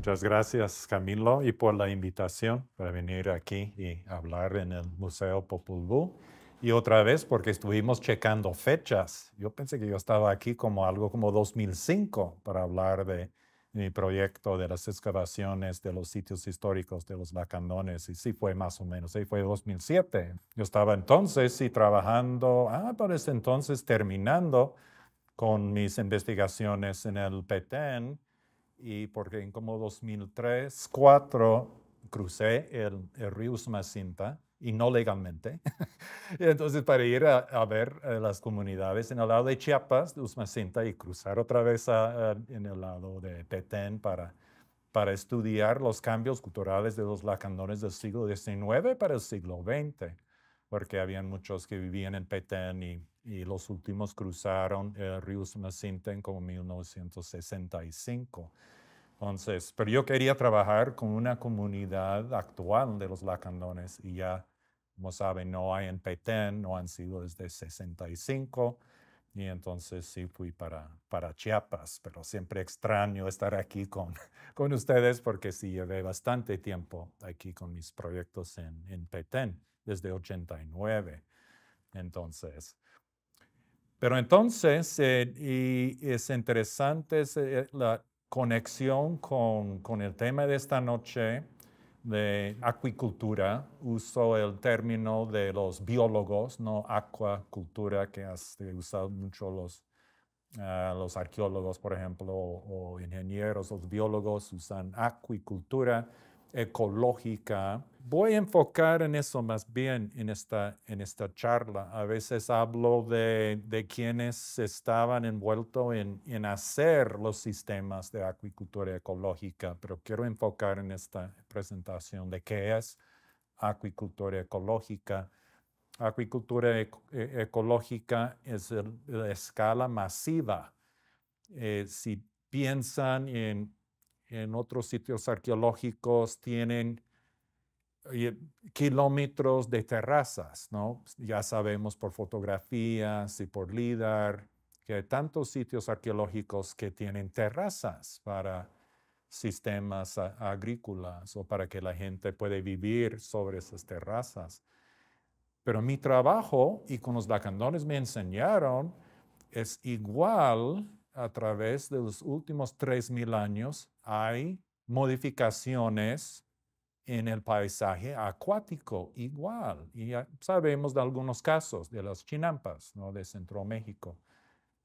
Muchas gracias Camilo y por la invitación para venir aquí y hablar en el Museo Popol Vuh. Y otra vez, porque estuvimos checando fechas, yo pensé que yo estaba aquí como algo como 2005 para hablar de mi proyecto de las excavaciones de los sitios históricos de los lacandones, y sí fue más o menos, ahí fue 2007. Yo estaba entonces y trabajando, ah, para ese entonces terminando con mis investigaciones en el Petén, y porque en como 2003, 2004 crucé el, río Usmacinta y no legalmente. entonces para ir a, ver eh, las comunidades en el lado de Chiapas, de Usmacinta, y cruzar otra vez en el lado de Petén para, para estudiar los cambios culturales de los lacandones del siglo XIX para el siglo XX, porque habían muchos que vivían en Petén y, y los últimos cruzaron el río Usmacinta en como 1965. Entonces, pero yo quería trabajar con una comunidad actual de los lacandones y ya, como saben, no hay en Petén, no han sido desde 65. Y entonces sí fui para, para Chiapas, pero siempre extraño estar aquí con, con ustedes porque sí llevé bastante tiempo aquí con mis proyectos en, en Petén, desde 89. Entonces, pero entonces, eh, y es interesante eh, la, conexión con, el tema de esta noche de acuicultura, uso el término de los biólogos, no acuacultura, que has usado mucho los, ah, arqueólogos, por ejemplo, o, o, ingenieros, los biólogos usan acuicultura ecológica voy a enfocar en eso más bien en esta, en esta charla. A veces hablo de, de quienes estaban envueltos en, hacer los sistemas de acuicultura ecológica, pero quiero enfocar en esta presentación de qué es acuicultura ecológica. Acuicultura e, e, ecológica es la escala masiva. Eh, si piensan en, en otros sitios arqueológicos, tienen kilómetros de terrazas, ¿no? Ya sabemos por fotografías y por LIDAR que hay tantos sitios arqueológicos que tienen terrazas para sistemas agrícolas o para que la gente puede vivir sobre esas terrazas. Pero mi trabajo, y con los lacandones me enseñaron, es igual a través de los últimos 3.000 años, hay modificaciones en el paisaje acuático igual. Y sabemos de algunos casos de las chinampas ¿no? de Centro México.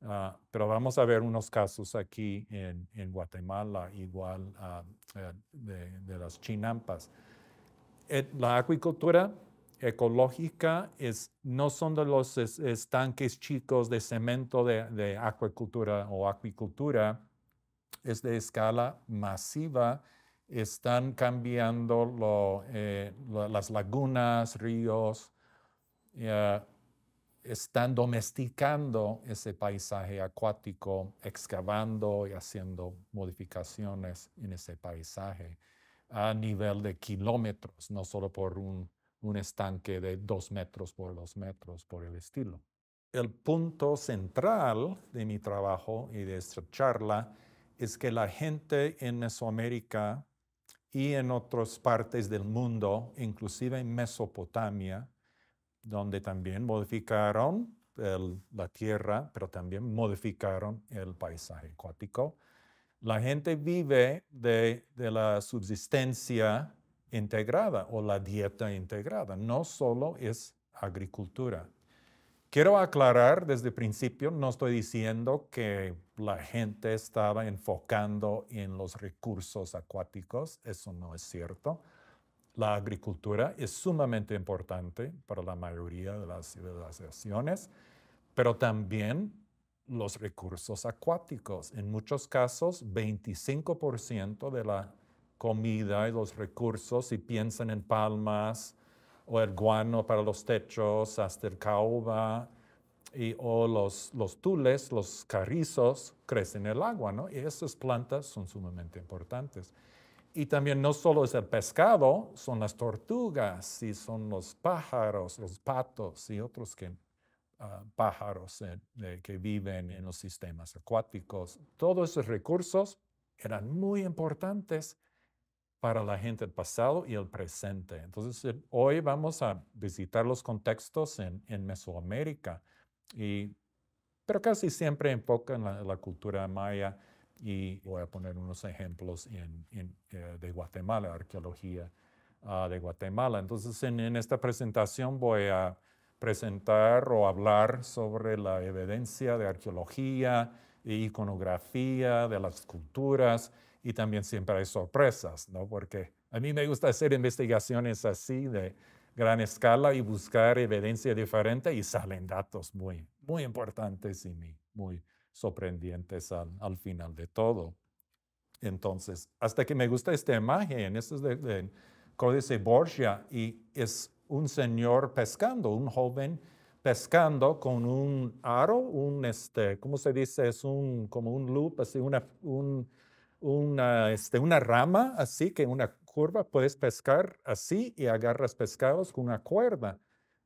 Ah, pero vamos a ver unos casos aquí en, Guatemala igual ah, eh, de, las chinampas. Eh, la acuicultura ecológica es, no son de los estanques chicos de cemento de, de acuicultura o acuicultura, es de escala masiva están cambiando eh, las lagunas, ríos, eh, están domesticando ese paisaje acuático, excavando y haciendo modificaciones en ese paisaje a nivel de kilómetros, no solo por un, un estanque de dos metros por dos metros, por el estilo. El punto central de mi trabajo y de esta charla es que la gente en Mesoamérica y en otras partes del mundo, inclusive en Mesopotamia, donde también modificaron la tierra, pero también modificaron el paisaje acuático. La gente vive de, de la subsistencia integrada o la dieta integrada, no solo es agricultura. Quiero aclarar desde el principio, no estoy diciendo que la gente estaba enfocando en los recursos acuáticos, eso no es cierto. La agricultura es sumamente importante para la mayoría de las civilizaciones, pero también los recursos acuáticos. En muchos casos, 25% de la comida y los recursos, si piensan en palmas, o el guano para los techos, hasta el caoba, y, o los, tules, los carrizos, crecen en el agua, ¿no? Y esas plantas son sumamente importantes. Y también no solo es el pescado, son las tortugas, y son los pájaros, los patos y otros ah, pájaros eh, que viven en los sistemas acuáticos. Todos esos recursos eran muy importantes para la gente el pasado y el presente. Entonces, eh, hoy vamos a visitar los contextos en, en Mesoamérica, y, pero casi siempre enfoca en la, cultura maya y voy a poner unos ejemplos en, eh, de Guatemala, arqueología ah, de Guatemala. Entonces, en esta presentación voy a presentar o hablar sobre la evidencia de arqueología e iconografía de las culturas y también siempre hay sorpresas, ¿no? Porque a mí me gusta hacer investigaciones así de gran escala y buscar evidencia diferente y salen datos muy, muy importantes y muy sorprendientes al, final de todo. Entonces, hasta que me gusta esta imagen, esto es de, de Códice Borgia y es un señor pescando, un joven pescando con un aro, un, este, ¿cómo se dice? Es un, como un loop, así, una, un, una, este, una rama así, que una curva puedes pescar así y agarras pescados con una cuerda,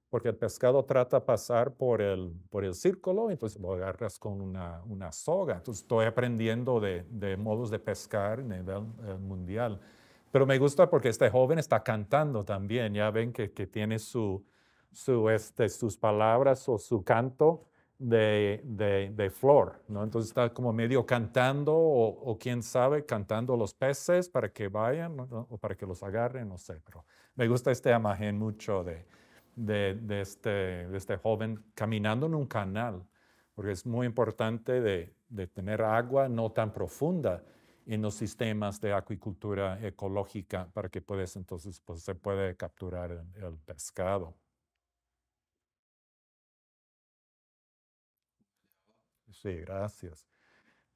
porque el pescado trata de pasar por el, por el círculo, entonces lo agarras con una, una soga. Entonces estoy aprendiendo de, modos de pescar a nivel eh, mundial. Pero me gusta porque este joven está cantando también, ya ven que, tiene su, su, este, sus palabras o su canto de, de, de, flor, ¿no? Entonces está como medio cantando o, quién sabe, cantando los peces para que vayan o para que los agarren, no sé, pero me gusta esta imagen mucho de, de este, este, joven caminando en un canal, porque es muy importante de, tener agua no tan profunda en los sistemas de acuicultura ecológica para que puedes, entonces pues, se puede capturar el pescado. Sí, gracias.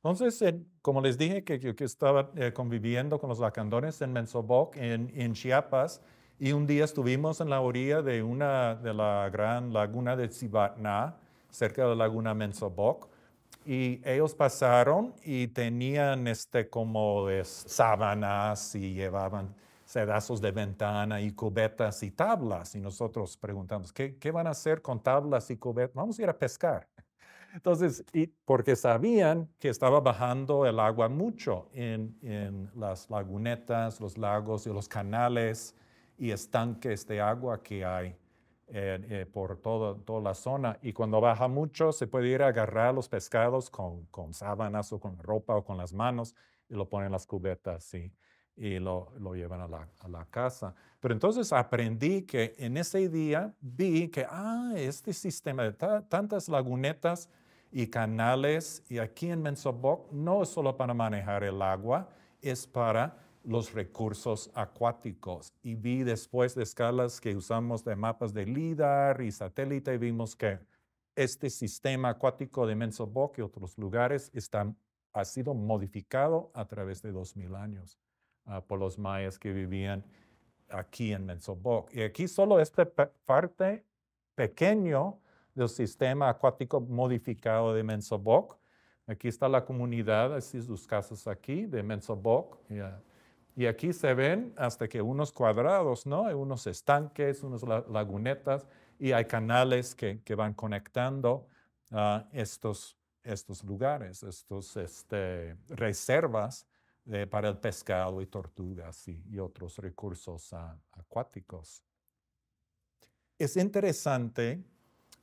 Entonces, como les dije, que yo que estaba eh, conviviendo con los lacandones en Menzoboc, en, Chiapas, y un día estuvimos en la orilla de una de la gran laguna de Zibatna, cerca de la laguna Menzoboc, y ellos pasaron y tenían este como es, sábanas y llevaban sedazos de ventana y cubetas y tablas. Y nosotros preguntamos, ¿qué, ¿qué van a hacer con tablas y cubetas? Vamos a ir a pescar. Entonces, y porque sabían que estaba bajando el agua mucho en, en, las lagunetas, los lagos y los canales y estanques de agua que hay eh, eh, por toda la zona. Y cuando baja mucho, se puede ir a agarrar los pescados con, con sábanas o con ropa o con las manos y lo ponen en las cubetas y lo, lo llevan a la, a la, casa. Pero entonces aprendí que en ese día vi que, ah, este sistema de tantas lagunetas y canales. Y aquí en Mensobok no es solo para manejar el agua, es para los recursos acuáticos. Y vi después de escalas que usamos de mapas de LIDAR y satélite, vimos que este sistema acuático de Mensobok y otros lugares ha sido modificado a través de 2000 años ah, por los mayas que vivían aquí en Mensobok. Y aquí solo esta parte pequeño del sistema acuático modificado de Mensoboc. Aquí está la comunidad, así sus casas aquí, de Mensoboc. Y aquí se ven hasta que unos cuadrados, ¿no? Hay unos estanques, unas lagunetas y hay canales que, van conectando a ah, estos, estos lugares, estas este, reservas eh, para el pescado y tortugas y, otros recursos ah, acuáticos. Es interesante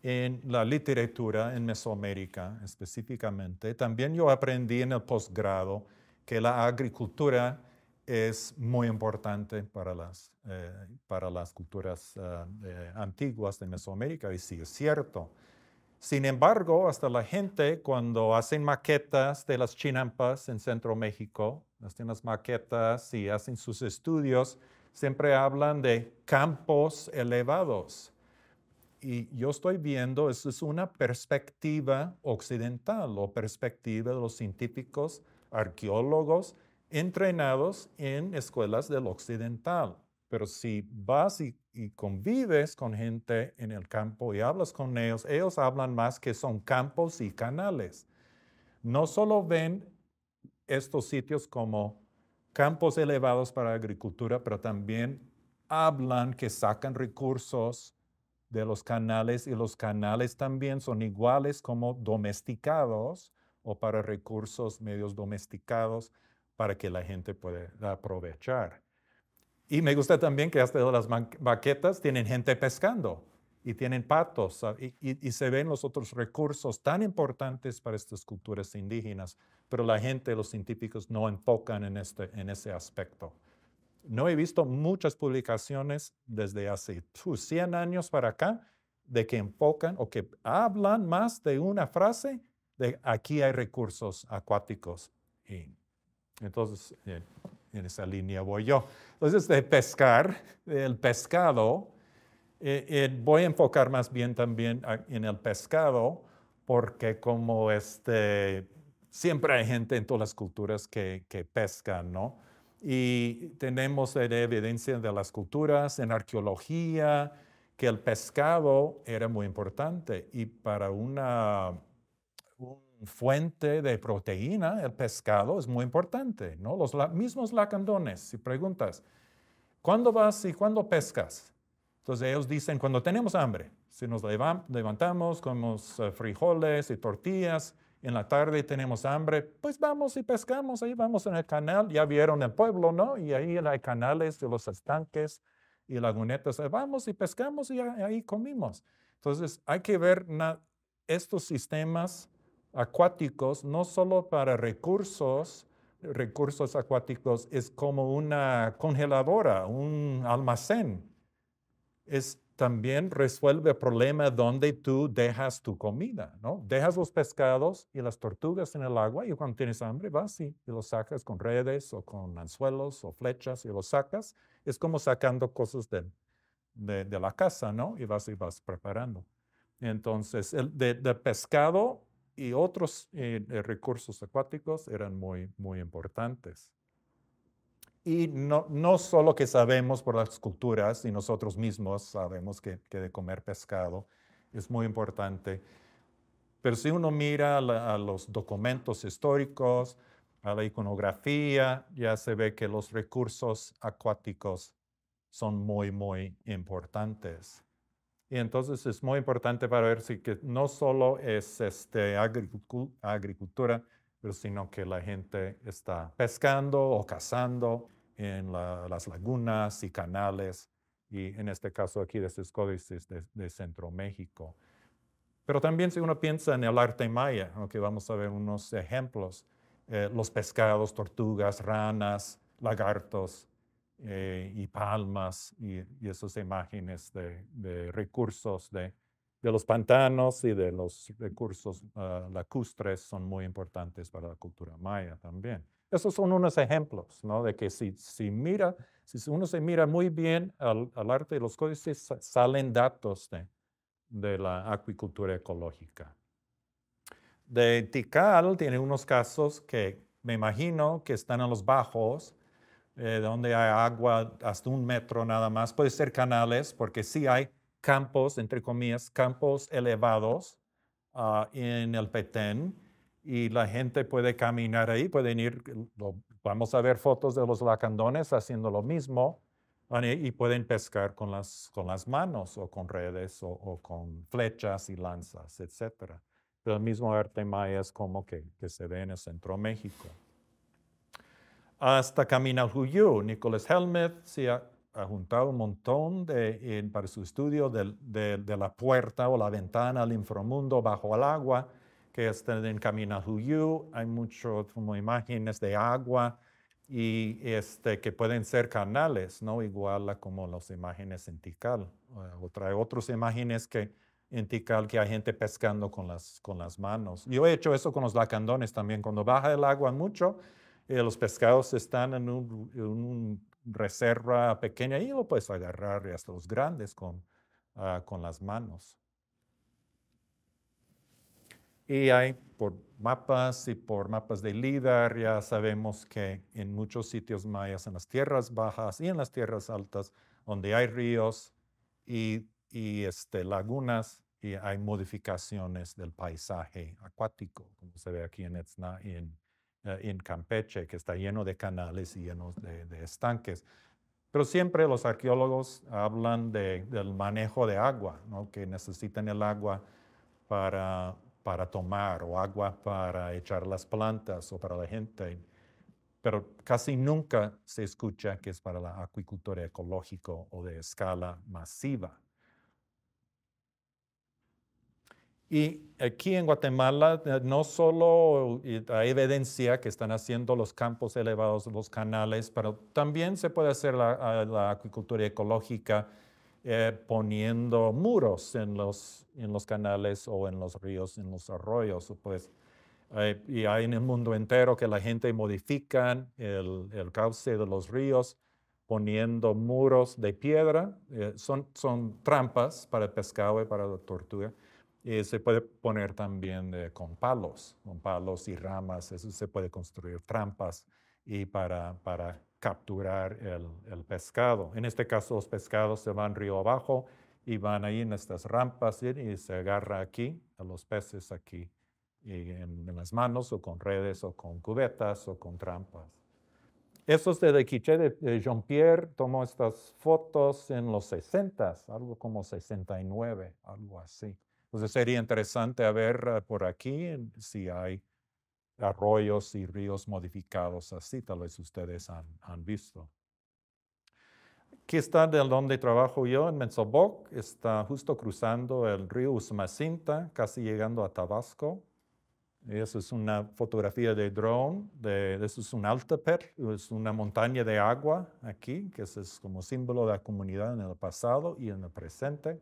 en la literatura en Mesoamérica específicamente. También yo aprendí en el posgrado que la agricultura es muy importante para las, eh, para las culturas eh, antiguas de Mesoamérica, y sí es cierto. Sin embargo, hasta la gente cuando hacen maquetas de las chinampas en Centro México, hacen las maquetas y hacen sus estudios, siempre hablan de campos elevados y yo estoy viendo, eso es una perspectiva occidental o perspectiva de los científicos, arqueólogos, entrenados en escuelas del occidental. Pero si vas y, y, convives con gente en el campo y hablas con ellos, ellos hablan más que son campos y canales. No solo ven estos sitios como campos elevados para agricultura, pero también hablan que sacan recursos, de los canales y los canales también son iguales como domesticados o para recursos medios domesticados para que la gente pueda aprovechar. Y me gusta también que hasta las baquetas tienen gente pescando y tienen patos ah, y, se ven los otros recursos tan importantes para estas culturas indígenas, pero la gente, los científicos no enfocan en, este, en ese aspecto no he visto muchas publicaciones desde hace 100 años para acá de que enfocan o que hablan más de una frase de aquí hay recursos acuáticos. entonces, eh, en, esa línea voy yo. Entonces, de pescar, el pescado, eh, eh, voy a enfocar más bien también en el pescado, porque como este, siempre hay gente en todas las culturas que, pesca, ¿no? y tenemos evidencia de las culturas, en arqueología, que el pescado era muy importante y para una, fuente de proteína, el pescado es muy importante, ¿no? Los mismos lacandones, si preguntas, ¿cuándo vas y cuándo pescas? Entonces ellos dicen, cuando tenemos hambre, si nos levantamos, comemos eh, frijoles y tortillas, en la tarde tenemos hambre, pues vamos y pescamos, ahí vamos en el canal, ya vieron el pueblo, ¿no? Y ahí hay canales de los estanques y lagunetas, vamos y pescamos y ahí comimos. Entonces hay que ver estos sistemas acuáticos no solo para recursos, recursos acuáticos es como una congeladora, un almacén también resuelve el problema donde tú dejas tu comida, ¿no? Dejas los pescados y las tortugas en el agua y cuando tienes hambre vas y, los sacas con redes o con anzuelos o flechas y los sacas. Es como sacando cosas de, la casa, ¿no? Y vas y vas preparando. Entonces, el de, pescado y otros eh, recursos acuáticos eran muy, muy importantes. Y no, no solo que sabemos por las culturas y nosotros mismos sabemos que, que de comer pescado es muy importante, pero si uno mira a los documentos históricos, a la iconografía, ya se ve que los recursos acuáticos son muy, muy importantes. Y entonces es muy importante para ver si que no solo es este, agricultura, pero sino que la gente está pescando o cazando en las lagunas y canales, y en este caso aquí de estos códices de, Centro México. Pero también si uno piensa en el arte maya, aunque vamos a ver unos ejemplos, eh, los pescados, tortugas, ranas, lagartos eh, y palmas y, esas imágenes de recursos de, de los pantanos y de los recursos ah, lacustres son muy importantes para la cultura maya también. Esos son unos ejemplos, ¿no? De que si, si, mira, si uno se mira muy bien al, arte de los códices, salen datos de, la acuicultura ecológica. De Tikal tiene unos casos que me imagino que están en los bajos, eh, donde hay agua hasta un metro nada más. Puede ser canales, porque sí hay campos, entre comillas, campos elevados ah, en el Petén y la gente puede caminar ahí, pueden ir, vamos a ver fotos de los lacandones haciendo lo mismo y pueden pescar con las, con las manos o con redes o, con flechas y lanzas, etc. Pero el mismo arte maya es como que, que se ve en el centro de México. Hasta Camina Huyú, Nicholas Helmuth, ah, ha juntado un montón de, para su estudio de, de, la puerta o la ventana al inframundo bajo el agua, que está en Huyu. Hay muchas imágenes de agua y este, que pueden ser canales, ¿no? Igual como las imágenes en Tikal. Eh, o trae otras imágenes que en Tikal que hay gente pescando con las, con las manos. Yo he hecho eso con los lacandones también. Cuando baja el agua mucho, eh, los pescados están en un reserva pequeña y lo puedes agarrar hasta los grandes con, ah, con las manos. Y hay por mapas y por mapas de LIDAR, ya sabemos que en muchos sitios mayas, en las tierras bajas y en las tierras altas, donde hay ríos y, y este, lagunas, y hay modificaciones del paisaje acuático, como se ve aquí en Etzna en, eh, en Campeche, que está lleno de canales y llenos de, estanques. Pero siempre los arqueólogos hablan del manejo de agua, que necesitan el agua para, para tomar o agua para echar las plantas o para la gente. Pero casi nunca se escucha que es para la acuicultura ecológica o de escala masiva. Y aquí en Guatemala eh, no solo hay evidencia que están haciendo los campos elevados, los canales, pero también se puede hacer la, agricultura acuicultura ecológica eh, poniendo muros en los, en los canales o en los ríos, en los arroyos. Pues. Eh, y hay en el mundo entero que la gente modifica el, cauce de los ríos poniendo muros de piedra. son, son trampas para el pescado y para la tortuga y eh, se puede poner también con palos, con palos y ramas, eso se puede construir trampas y para, para capturar el, pescado. En este caso, los pescados se van río abajo y van ahí en estas rampas y se agarra aquí, a los peces aquí, eh, en, las manos o con redes o con cubetas o con trampas. Eso es de Quiche de, Jean-Pierre, tomó estas fotos en los 60, s algo como 69, algo así. Entonces sería interesante a ver eh, por aquí si hay arroyos y ríos modificados así, tal vez ustedes han, visto. Aquí está del donde trabajo yo, en Menzoboc, está justo cruzando el río Usmacinta, casi llegando a Tabasco. Esa eso es una fotografía de drone, eso es un alteper. es una montaña de agua aquí, que es como símbolo de la comunidad en el pasado y en el presente.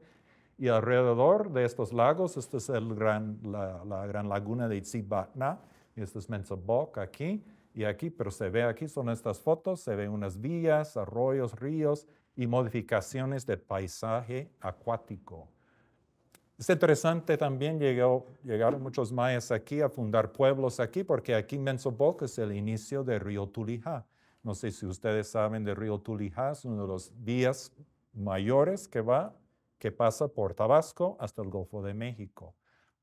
Y alrededor de estos lagos, esta es el la, gran laguna de Itzibatna. y este es Menzobok aquí y aquí, pero se ve aquí, son estas fotos, se ven unas vías, arroyos, ríos y modificaciones de paisaje acuático. Es interesante también, llegó, llegaron muchos mayas aquí a fundar pueblos aquí, porque aquí Menzoboc es el inicio del río Tulijá. No sé si ustedes saben del río Tulijá, es uno de los vías mayores que va que pasa por Tabasco hasta el Golfo de México.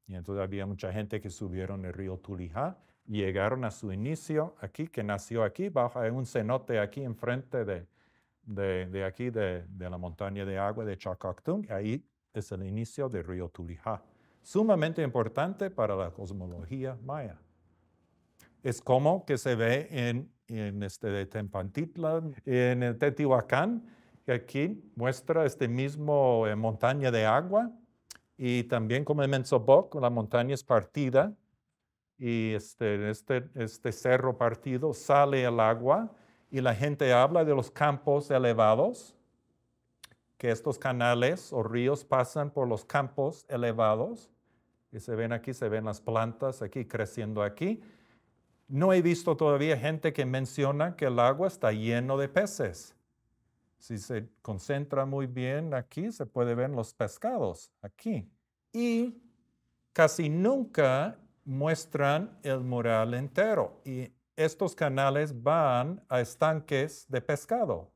Y entonces había mucha gente que subieron el río Tulijá y llegaron a su inicio aquí, que nació aquí, bajo un cenote aquí enfrente de, aquí, de, la montaña de agua de y Ahí es el inicio del río Tulijá. Sumamente importante para la cosmología maya. Es como que se ve en, en este de en el Teotihuacán, aquí muestra este mismo eh, montaña de agua y también como en Menzoboc, la montaña es partida y este, este, este cerro partido sale el agua y la gente habla de los campos elevados, que estos canales o ríos pasan por los campos elevados. Y se ven aquí, se ven las plantas aquí creciendo aquí. No he visto todavía gente que menciona que el agua está lleno de peces. Si se concentra muy bien aquí, se puede ver los pescados aquí. Y casi nunca muestran el mural entero. Y estos canales van a estanques de pescado.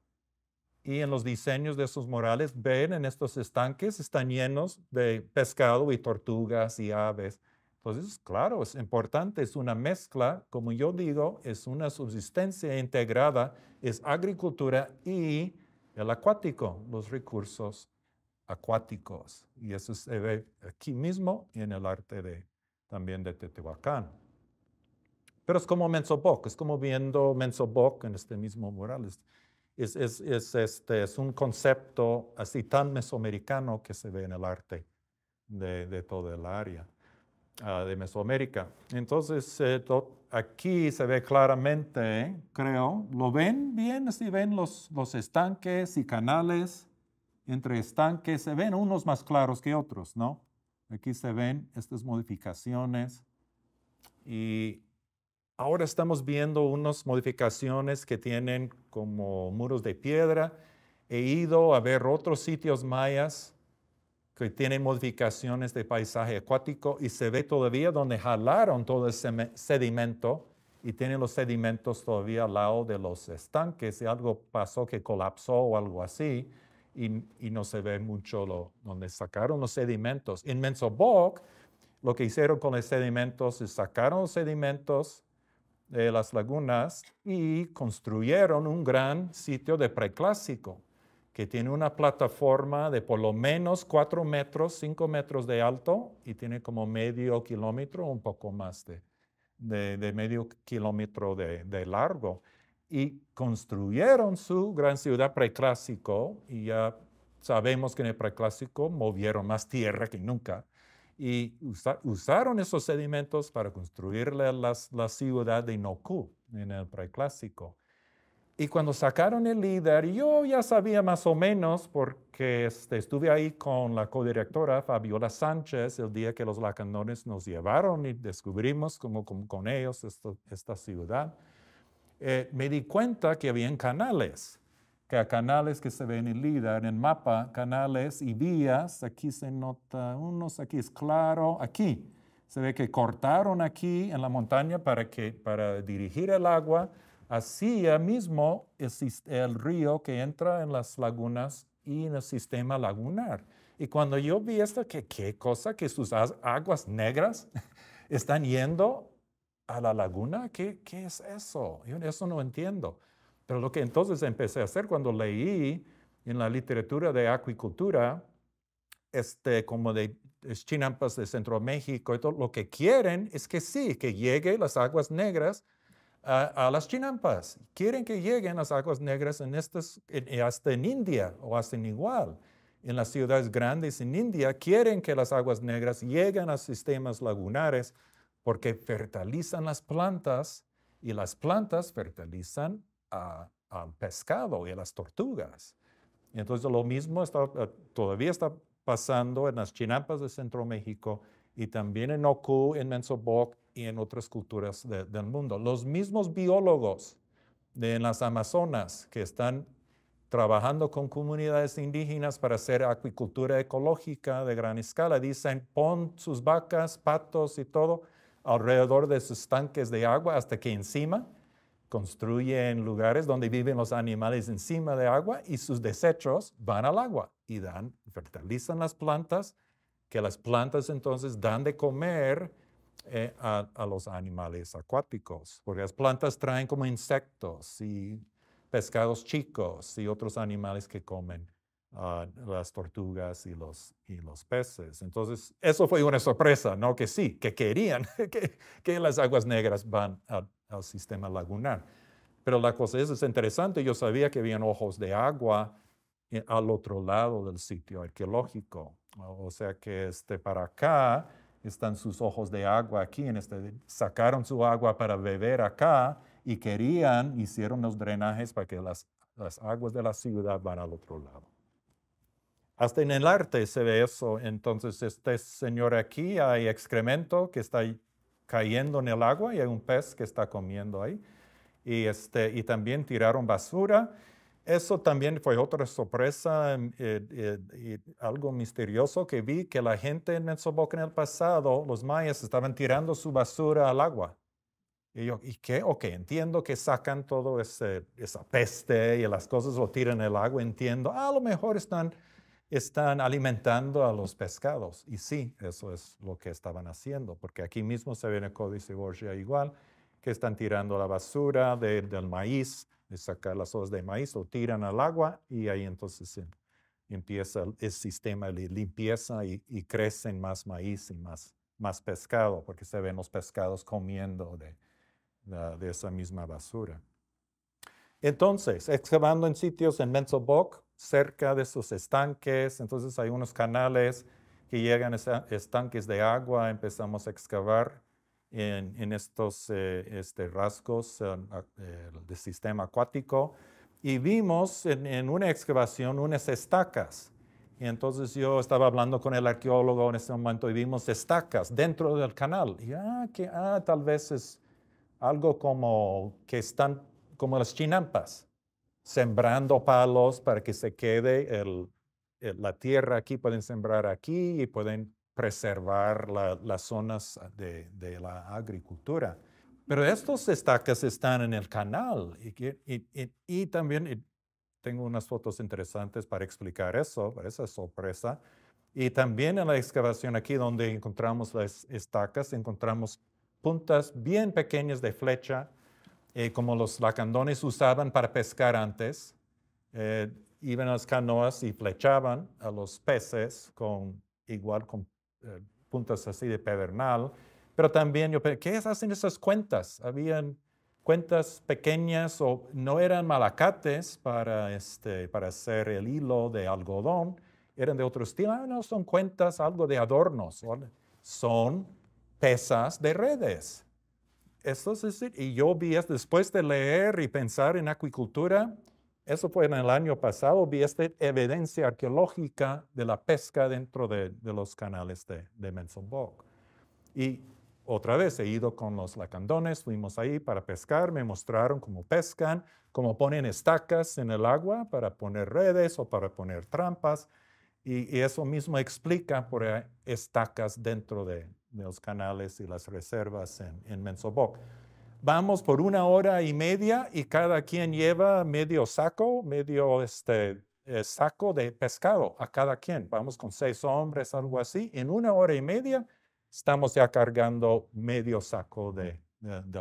Y en los diseños de esos murales ven en estos estanques están llenos de pescado y tortugas y aves. Entonces, claro, es importante, es una mezcla, como yo digo, es una subsistencia integrada, es agricultura y el acuático, los recursos acuáticos. Y eso se ve aquí mismo y en el arte de, también de Teotihuacán. Pero es como Mensoboc, es como viendo Mensoboc en este mismo mural. Este, es, un concepto así tan mesoamericano que se ve en el arte de, de toda el área. Ah, de Mesoamérica. Entonces, eh, aquí se ve claramente, creo, ¿lo ven bien? Si ven los, los estanques y canales entre estanques, se ven unos más claros que otros, ¿no? Aquí se ven estas modificaciones y ahora estamos viendo unas modificaciones que tienen como muros de piedra. He ido a ver otros sitios mayas que tiene modificaciones de paisaje acuático y se ve todavía donde jalaron todo ese sedimento y tienen los sedimentos todavía al lado de los estanques y algo pasó que colapsó o algo así y, no se ve mucho lo, donde sacaron los sedimentos. En Menzoboc, lo que hicieron con los sedimentos es sacaron los sedimentos de las lagunas y construyeron un gran sitio de preclásico que tiene una plataforma de por lo menos 4 metros, 5 metros de alto y tiene como medio kilómetro, un poco más de, de, medio kilómetro de, largo. Y construyeron su gran ciudad preclásico y ya sabemos que en el preclásico movieron más tierra que nunca y usaron esos sedimentos para construir la, la ciudad de Noku en el preclásico. Y cuando sacaron el líder, yo ya sabía más o menos, porque este, estuve ahí con la codirectora Fabiola Sánchez el día que los lacandones nos llevaron y descubrimos con ellos esta ciudad. Eh, me di cuenta que había canales, que hay canales que se ven en líder, en mapa, canales y vías. Aquí se nota unos, aquí es claro, aquí. Se ve que cortaron aquí en la montaña para, que, para dirigir el agua Así mismo existe el río que entra en las lagunas y en el sistema lagunar. Y cuando yo vi esto, qué cosa, que sus aguas negras están yendo a la laguna, ¿qué, es eso? Yo eso no entiendo. Pero lo que entonces empecé a hacer cuando leí en la literatura de acuicultura, este, como de chinampas de Centro México, y todo, lo que quieren es que sí, que llegue las aguas negras a, las chinampas. Quieren que lleguen las aguas negras hasta en India o hasta igual. En las ciudades grandes en India quieren que las aguas negras lleguen a sistemas lagunares porque fertilizan las plantas y las plantas fertilizan al pescado y a las tortugas. Entonces lo mismo eh, todavía está pasando en las chinampas de Centro México y también en Oku, en Mensoboc, y en otras culturas del mundo. Los mismos biólogos de, en las Amazonas que están trabajando con comunidades indígenas para hacer acuicultura ecológica de gran escala, dicen pon sus vacas, patos y todo alrededor de sus tanques de agua hasta que encima construyen lugares donde viven los animales encima de agua y sus desechos van al agua y dan, fertilizan las plantas, que las plantas entonces dan de comer eh, a, los animales acuáticos, porque las plantas traen como insectos y pescados chicos y otros animales que comen ah, las tortugas y los, y los peces. Entonces, eso fue una sorpresa, ¿no? Que sí, que querían que, que las aguas negras van al sistema lagunar. Pero la cosa es, es interesante, yo sabía que habían ojos de agua eh, al otro lado del sitio arqueológico. O sea que este, para acá están sus ojos de agua aquí, en este, sacaron su agua para beber acá y querían, hicieron los drenajes para que las, aguas de la ciudad van al otro lado. Hasta en el arte se ve eso. Entonces, este señor aquí, hay excremento que está cayendo en el agua y hay un pez que está comiendo ahí. Y, este, y también tiraron basura eso también fue otra sorpresa em, eh, eh, y algo misterioso que vi que la gente en Soboc en el pasado, los mayas, estaban tirando su basura al agua. Y yo, ¿y qué? Ok, entiendo que sacan todo esa peste y las cosas lo tiran al agua, entiendo. A lo mejor están, están alimentando a los pescados. Y sí, eso es lo que estaban haciendo, porque aquí mismo se ve en el Códice Borgia igual, que están tirando la basura del maíz de sacar las hojas de maíz, o tiran al agua y ahí entonces em, empieza el sistema de limpieza y, crecen más maíz y más, pescado, porque se ven los pescados comiendo de, esa misma basura. Entonces, excavando en sitios en Mensobok, cerca de esos estanques, entonces hay unos canales que llegan a estanques de agua, empezamos a excavar en, estos eh, este, rasgos ah, eh, del sistema acuático. Y vimos en, una excavación unas estacas. Y entonces yo estaba hablando con el arqueólogo en ese momento y vimos estacas dentro del canal. Y ah, que, ah, tal vez es algo como que están como las chinampas, sembrando palos para que se quede el, la tierra aquí, pueden sembrar aquí y pueden preservar las zonas de, la agricultura. Pero estos estacas están en el canal y, también tengo unas fotos interesantes para explicar eso, para esa sorpresa. Y también en la excavación aquí donde encontramos las estacas, encontramos puntas bien pequeñas de flecha, eh, como los lacandones usaban para pescar antes. Eh, iban a las canoas y flechaban a los peces con igual con eh, puntas así de pedernal, pero también yo ¿qué hacen esas cuentas? Habían cuentas pequeñas o no eran malacates para, este, para hacer el hilo de algodón, eran de otro estilo, ah, no son cuentas, algo de adornos, son pesas de redes. Eso es y yo vi después de leer y pensar en acuicultura, eso fue en el año pasado, vi esta evidencia arqueológica de la pesca dentro de, los canales de, de Y otra vez he ido con los lacandones, fuimos ahí para pescar, me mostraron cómo pescan, cómo ponen estacas en el agua para poner redes o para poner trampas. Y, eso mismo explica por estacas dentro de, los canales y las reservas en, en vamos por una hora y media y cada quien lleva medio saco, medio este, eh, saco de pescado a cada quien. Vamos con seis hombres, algo así. En una hora y media estamos ya cargando medio saco de,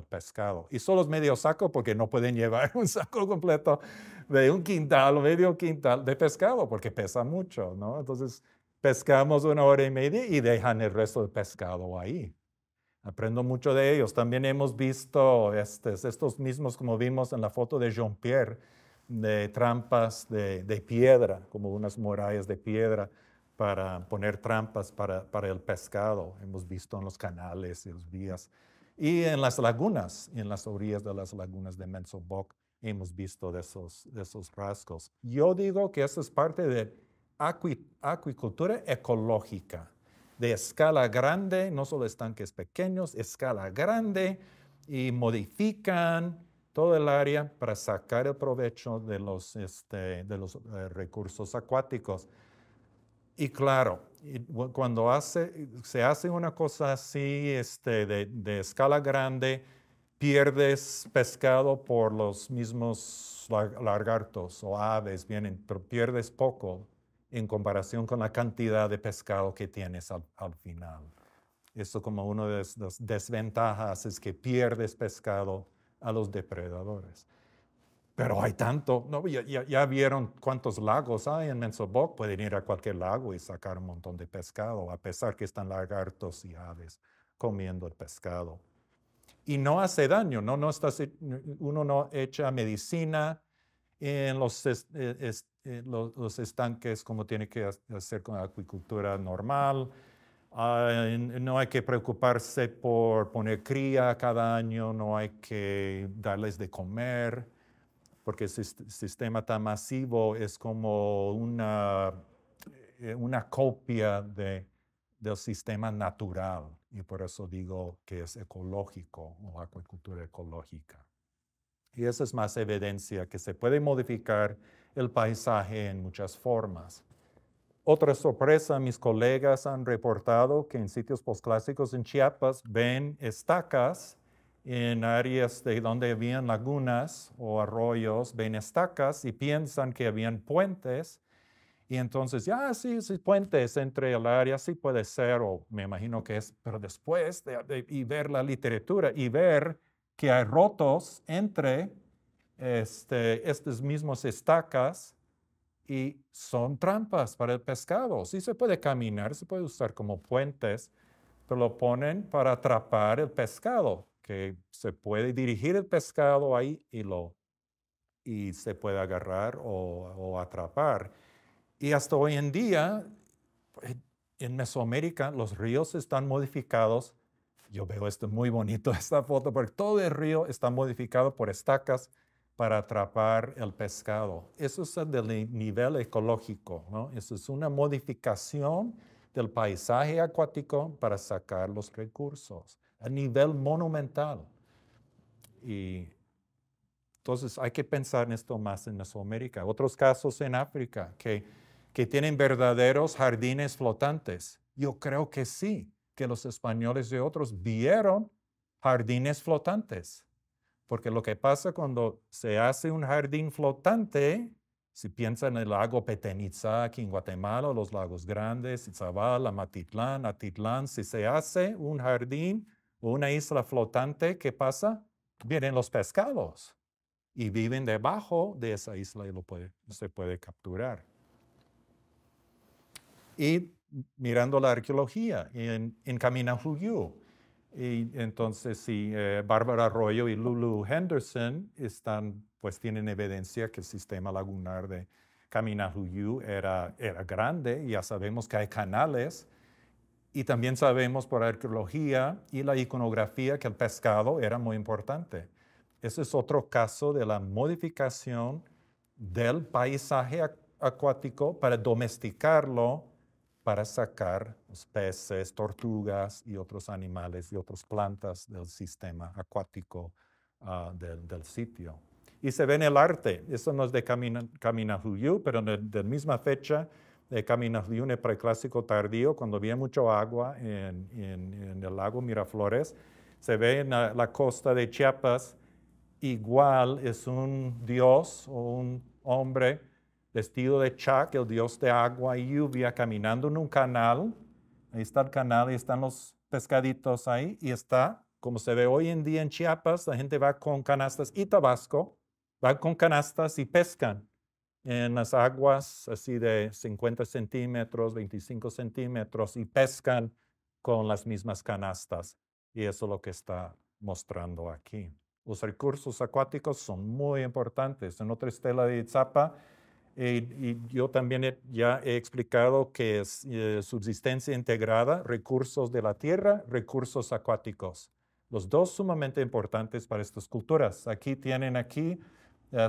pescado. Y solo es medio saco porque no pueden llevar un saco completo de un quintal medio quintal de pescado porque pesa mucho, ¿no? Entonces pescamos una hora y media y dejan el resto del pescado ahí. Aprendo mucho de ellos. También hemos visto este, estos mismos, como vimos en la foto de Jean-Pierre, de trampas de, piedra, como unas murallas de piedra para poner trampas para, el pescado. Hemos visto en los canales, y los vías y en las lagunas, en las orillas de las lagunas de Menzoboc hemos visto de esos, de esos rasgos. Yo digo que eso es parte de acuicultura ecológica de escala grande, no solo estanques pequeños, escala grande, y modifican todo el área para sacar el provecho de los, este, de los eh, recursos acuáticos. Y claro, cuando hace, se hace una cosa así este, de, de, escala grande, pierdes pescado por los mismos lagartos o aves, vienen, pero pierdes poco en comparación con la cantidad de pescado que tienes al, final. Eso como una de las desventajas es que pierdes pescado a los depredadores. Pero hay tanto, no, ya, vieron cuántos lagos hay en Mensoboc, pueden ir a cualquier lago y sacar un montón de pescado, a pesar que están lagartos y aves comiendo el pescado. Y no hace daño, ¿no? No uno no echa medicina, en eh, eh, los, estanques como tiene que hacer con la acuicultura normal. Ah, no hay que preocuparse por poner cría cada año, no hay que darles de comer, porque el sistema tan masivo es como una, eh, copia del sistema natural, y por eso digo que es ecológico o acuicultura ecológica. Y esa es más evidencia que se puede modificar el paisaje en muchas formas. Otra sorpresa, mis colegas han reportado que en sitios postclásicos en Chiapas ven estacas en áreas de donde habían lagunas o arroyos, ven estacas y piensan que habían puentes. Y entonces, ya, ah, sí, sí, puentes entre el área, sí puede ser, o me imagino que es, pero después, de, y ver la literatura y ver que hay rotos entre este, estas mismas estacas y son trampas para el pescado. Sí se puede caminar, se puede usar como puentes, pero lo ponen para atrapar el pescado, que se puede dirigir el pescado ahí y, lo, y se puede agarrar o atrapar. Y hasta hoy en día, en Mesoamérica, los ríos están modificados yo veo esto muy bonito, esta foto, porque todo el río está modificado por estacas para atrapar el pescado. Eso es del nivel ecológico, ¿no? Eso es una modificación del paisaje acuático para sacar los recursos a nivel monumental. Y entonces hay que pensar en esto más en Mesoamérica. Otros casos en África que, que tienen verdaderos jardines flotantes. Yo creo que sí, que los españoles y otros vieron jardines flotantes. Porque lo que pasa cuando se hace un jardín flotante, si piensa en el lago Peteniza aquí en Guatemala, los lagos grandes, Itzabal, Amatitlán, Atitlán, si se hace un jardín o una isla flotante, ¿qué pasa? Vienen los pescados y viven debajo de esa isla y lo se puede capturar. Y mirando la arqueología en, Camina Huyú. Y entonces, sí, eh, Bárbara Arroyo y Lulu Henderson están, pues tienen evidencia que el sistema lagunar de Camina Huyu era, era grande, ya sabemos que hay canales, y también sabemos por arqueología y la iconografía que el pescado era muy importante. Ese es otro caso de la modificación del paisaje acuático para domesticarlo para sacar los peces, tortugas y otros animales y otras plantas del sistema acuático ah, del, sitio. Y se ve en el arte, eso no es de Huyu, pero de, la misma fecha de Caminajuyú en el preclásico tardío, cuando había mucho agua en, el lago Miraflores, se ve en la, la costa de Chiapas, igual es un dios o un hombre vestido de Chak, el dios de agua y lluvia, caminando en un canal. Ahí está el canal y están los pescaditos ahí. Y está, como se ve hoy en día en Chiapas, la gente va con canastas y Tabasco, va con canastas y pescan en las aguas así de 50 centímetros, 25 centímetros y pescan con las mismas canastas. Y eso es lo que está mostrando aquí. Los recursos acuáticos son muy importantes. En otra estela de Itzapa, eh, y yo también ya he explicado que es eh, subsistencia integrada, recursos de la tierra, recursos acuáticos. Los dos sumamente importantes para estas culturas. Aquí tienen, aquí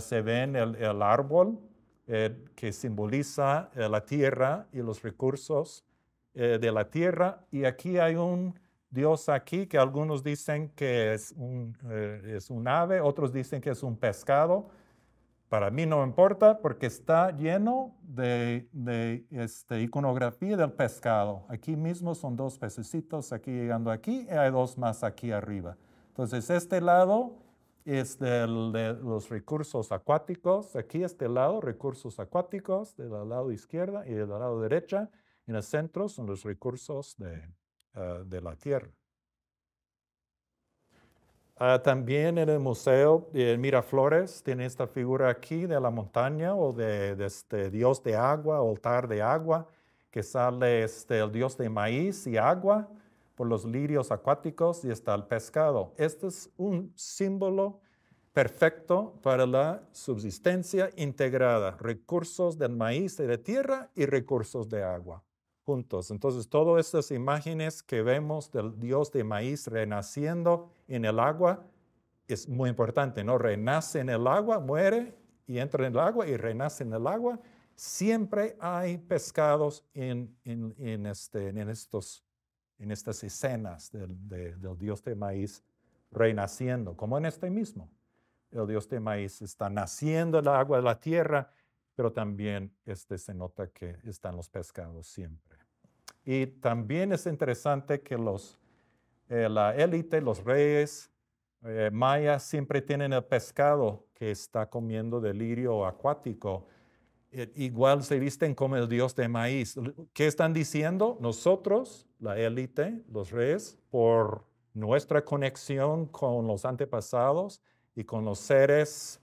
se ven el, el árbol eh, que simboliza la tierra y los recursos de la tierra. Y aquí hay un dios aquí que algunos dicen que es un, es un ave, otros dicen que es un pescado para mí no importa porque está lleno de, este, iconografía del pescado. Aquí mismo son dos pececitos, aquí llegando aquí, y hay dos más aquí arriba. Entonces, este lado es de los recursos acuáticos. Aquí, este lado, recursos acuáticos, del lado izquierda y del lado derecha. En el centro son los recursos de eh, la tierra. Ah, también en el Museo de eh, Miraflores tiene esta figura aquí de la montaña o de, este dios de agua, altar de agua, que sale este, el dios de maíz y agua por los lirios acuáticos y está el pescado. Este es un símbolo perfecto para la subsistencia integrada, recursos del maíz y de tierra y recursos de agua. Entonces, todas estas imágenes que vemos del Dios de maíz renaciendo en el agua es muy importante, ¿no? Renace en el agua, muere y entra en el agua y renace en el agua. Siempre hay pescados en, en, este, en estos, en estas escenas del, del Dios de maíz renaciendo, como en este mismo. El Dios de maíz está naciendo en el agua de la tierra, pero también este se nota que están los pescados siempre. Y también es interesante que los, eh, la élite, los reyes eh, mayas, siempre tienen el pescado que está comiendo delirio acuático. E, igual se visten como el dios de maíz. ¿Qué están diciendo? Nosotros, la élite, los reyes, por nuestra conexión con los antepasados y con los seres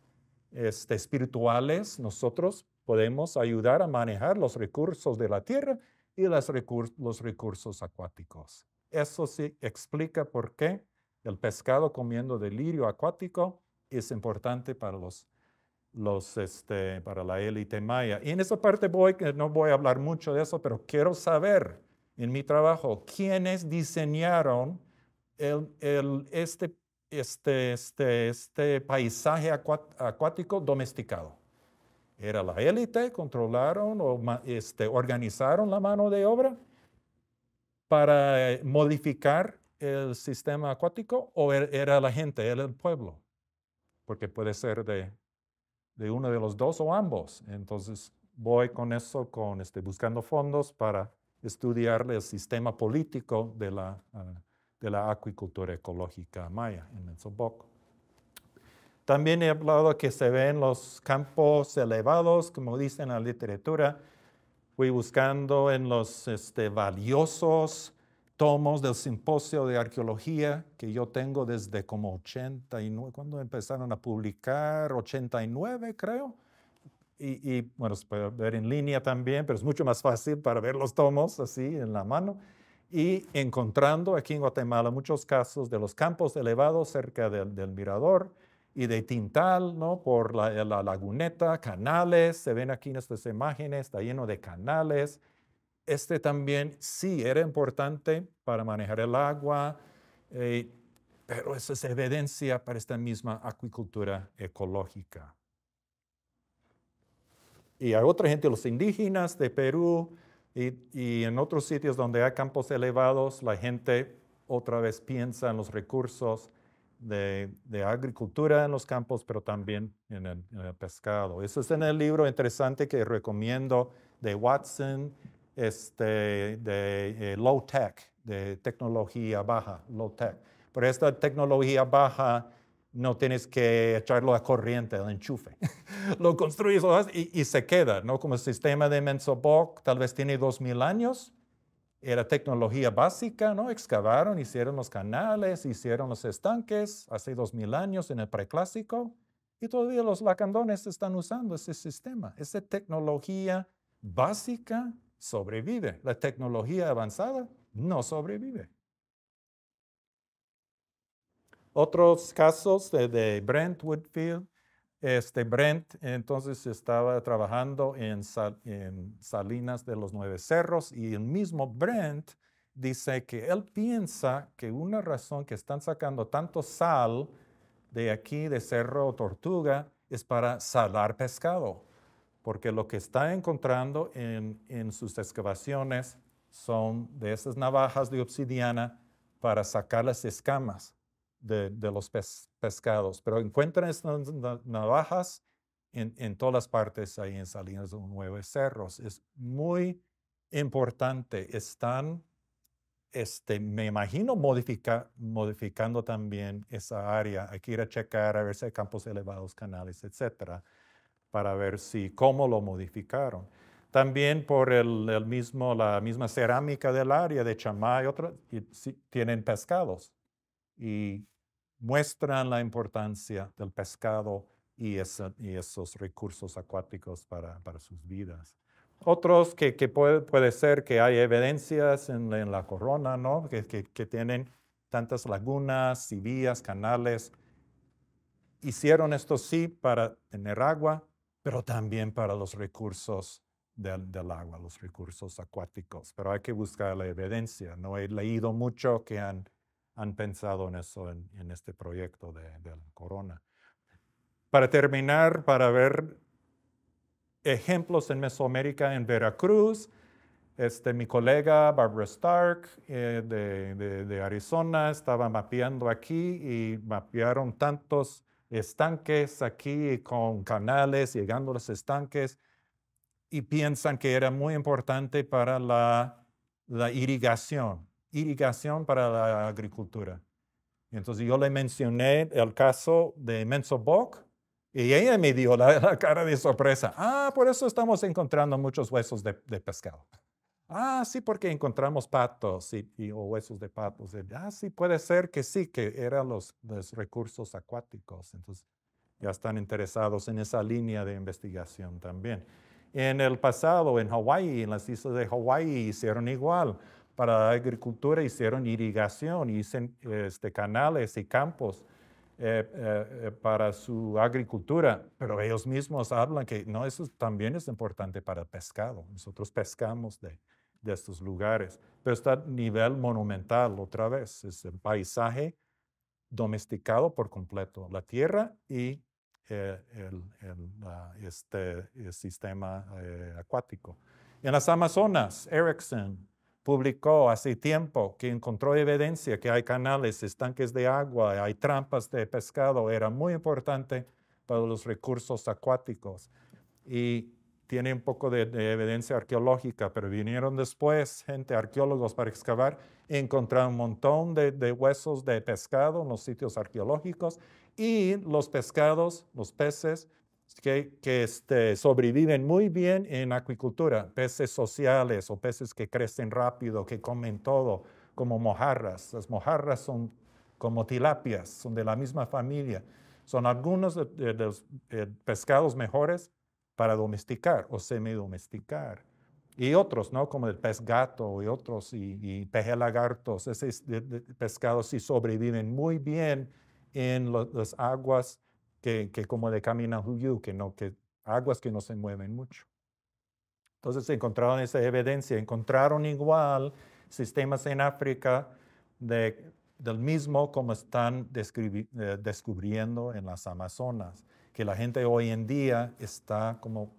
este, espirituales, nosotros podemos ayudar a manejar los recursos de la tierra y las los recursos acuáticos. Eso sí explica por qué el pescado comiendo delirio acuático es importante para los los, este, para la élite maya. Y en esa parte voy, no voy a hablar mucho de eso, pero quiero saber en mi trabajo quiénes diseñaron el, el, este, este, este, este paisaje acuático domesticado. Era la élite, controlaron o este, organizaron la mano de obra para eh, modificar el sistema acuático o er, era la gente, era el pueblo, porque puede ser de, uno de los dos o ambos. Entonces voy con eso, con este, buscando fondos para estudiar el sistema político de la, ah, de la acuicultura ecológica maya en Menzoboco. También he hablado que se ven los campos elevados, como dice la literatura. Fui buscando en los este, valiosos tomos del simposio de arqueología que yo tengo desde como 89, cuando empezaron a publicar, 89 creo. Y, bueno, se puede ver en línea también, pero es mucho más fácil para ver los tomos así en la mano y encontrando aquí en Guatemala muchos casos de los campos elevados cerca del mirador y de Tintal, ¿no? Por la, eh, laguneta, canales, se ven aquí en estas imágenes, está lleno de canales. Este también sí era importante para manejar el agua, eh, pero eso es evidencia para esta misma acuicultura ecológica. Y hay otra gente, los indígenas de Perú y, y en otros sitios donde hay campos elevados, la gente otra vez piensa en los recursos de, agricultura en los campos, pero también en el, pescado. Eso es en el libro interesante que recomiendo de Watson, este, de eh, low tech, de tecnología baja, low tech. Pero esta tecnología baja no tienes que echarlo a corriente, al enchufe. lo construyes y, y, se queda, ¿no? Como el sistema de Mensobok, tal vez tiene 2.000 años, era tecnología básica, ¿no? Excavaron, hicieron los canales, hicieron los estanques hace dos años en el preclásico y todavía los lacandones están usando ese sistema. Esa tecnología básica sobrevive. La tecnología avanzada no sobrevive. Otros casos de, de Brent Woodfield este, Brent entonces estaba trabajando en, Salinas de los Nueve Cerros y el mismo Brent dice que él piensa que una razón que están sacando tanto sal de aquí, de Cerro Tortuga, es para salar pescado, porque lo que está encontrando en, sus excavaciones son de esas navajas de obsidiana para sacar las escamas de, los pescados pescados, pero encuentran estas navajas en, en, todas partes ahí en Salinas de Nueve Cerros. Es muy importante. Están, este, me imagino, modificando también esa área. Hay que ir a checar a ver si hay campos elevados, canales, etcétera, para ver si cómo lo modificaron. También por el, mismo, la misma cerámica del área de Chamá y otros, tienen pescados. Y muestran la importancia del pescado y, esos recursos acuáticos para, sus vidas. Otros que, puede, ser que hay evidencias en, la corona, ¿no? que, tienen tantas lagunas y vías, canales. Hicieron esto sí para tener agua, pero también para los recursos del, agua, los recursos acuáticos. Pero hay que buscar la evidencia. No he leído mucho que han han pensado en eso, en, este proyecto de, la corona. Para terminar, para ver ejemplos en Mesoamérica, en Veracruz, este, mi colega Barbara Stark eh, de, Arizona estaba mapeando aquí y mapearon tantos estanques aquí con canales llegando a los estanques y piensan que era muy importante para la irrigación irrigación para la agricultura. Entonces yo le mencioné el caso de Mensobok y ella me dio la, cara de sorpresa. Ah, por eso estamos encontrando muchos huesos de, pescado. Ah, sí, porque encontramos patos y, o huesos de patos. Ah, sí, puede ser que sí, que eran los, los recursos acuáticos. Entonces ya están interesados en esa línea de investigación también. En el pasado, en Hawái, en las islas de Hawái, hicieron igual para la agricultura, hicieron irrigación, hicieron este, canales y campos eh, eh, eh, para su agricultura, pero ellos mismos hablan que no, eso también es importante para el pescado, nosotros pescamos de, estos lugares, pero está a nivel monumental otra vez, es el paisaje domesticado por completo, la tierra y el, este, sistema acuático. En las Amazonas, Erickson, publicó hace tiempo que encontró evidencia que hay canales, estanques de agua, hay trampas de pescado, era muy importante para los recursos acuáticos. Y tiene un poco de, evidencia arqueológica, pero vinieron después gente, arqueólogos, para excavar, encontraron un montón de huesos de pescado en los sitios arqueológicos y los pescados, los peces, que, este, sobreviven muy bien en acuicultura, peces sociales o peces que crecen rápido, que comen todo, como mojarras. Las mojarras son como tilapias, son de la misma familia. Son algunos de, los eh, pescados mejores para domesticar o semidomesticar. Y otros, ¿no? Como el pez gato y otros, y, peje lagartos. esos pescados sí sobreviven muy bien en las aguas que, como de Camina Huyu, que, no, que aguas que no se mueven mucho. Entonces encontraron esa evidencia, encontraron igual sistemas en África de, del mismo como están eh, descubriendo en las Amazonas, que la gente hoy en día está como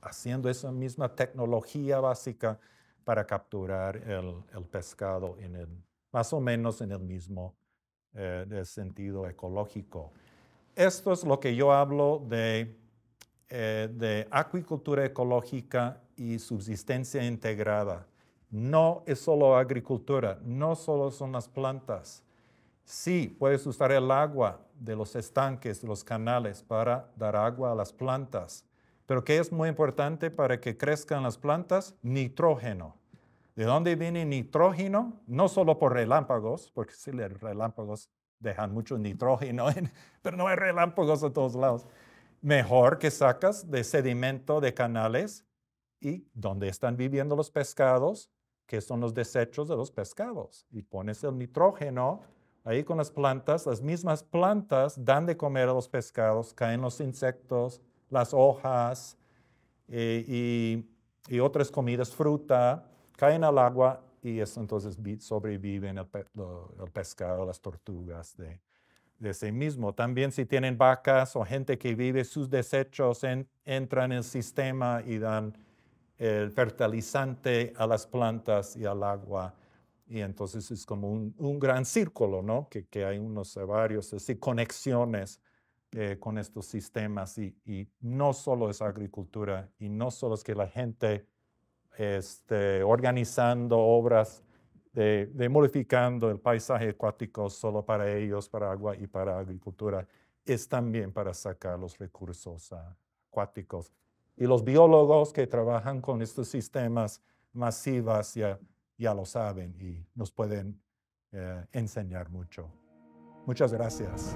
haciendo esa misma tecnología básica para capturar el, pescado en más o menos en el mismo eh, sentido ecológico. Esto es lo que yo hablo eh, de, acuicultura ecológica y subsistencia integrada. No es solo agricultura, no solo son las plantas. Sí, puedes usar el agua de los estanques, los canales, para dar agua a las plantas. Pero ¿qué es muy importante para que crezcan las plantas? Nitrógeno. ¿De dónde viene nitrógeno? No solo por relámpagos, porque si sí, relámpagos dejan mucho nitrógeno, pero no hay relámpagos a todos lados. Mejor que sacas de sedimento de canales y donde están viviendo los pescados, que son los desechos de los pescados. Y pones el nitrógeno ahí con las plantas, las mismas plantas dan de comer a los pescados, caen los insectos, las hojas eh, y otras comidas, fruta, caen al agua y eso entonces sobreviven el, pescado, las tortugas de, de, sí mismo. También si tienen vacas o gente que vive, sus desechos entran en el sistema y dan el fertilizante a las plantas y al agua. Y entonces es como un, gran círculo, ¿no? Que, que, hay unos varios así, conexiones eh, con estos sistemas. Y, y no solo es agricultura, y no solo es que la gente este, organizando obras de, modificando el paisaje acuático solo para ellos, para agua y para agricultura, es también para sacar los recursos acuáticos. Y los biólogos que trabajan con estos sistemas masivos ya, ya lo saben y nos pueden eh, enseñar mucho. Muchas gracias.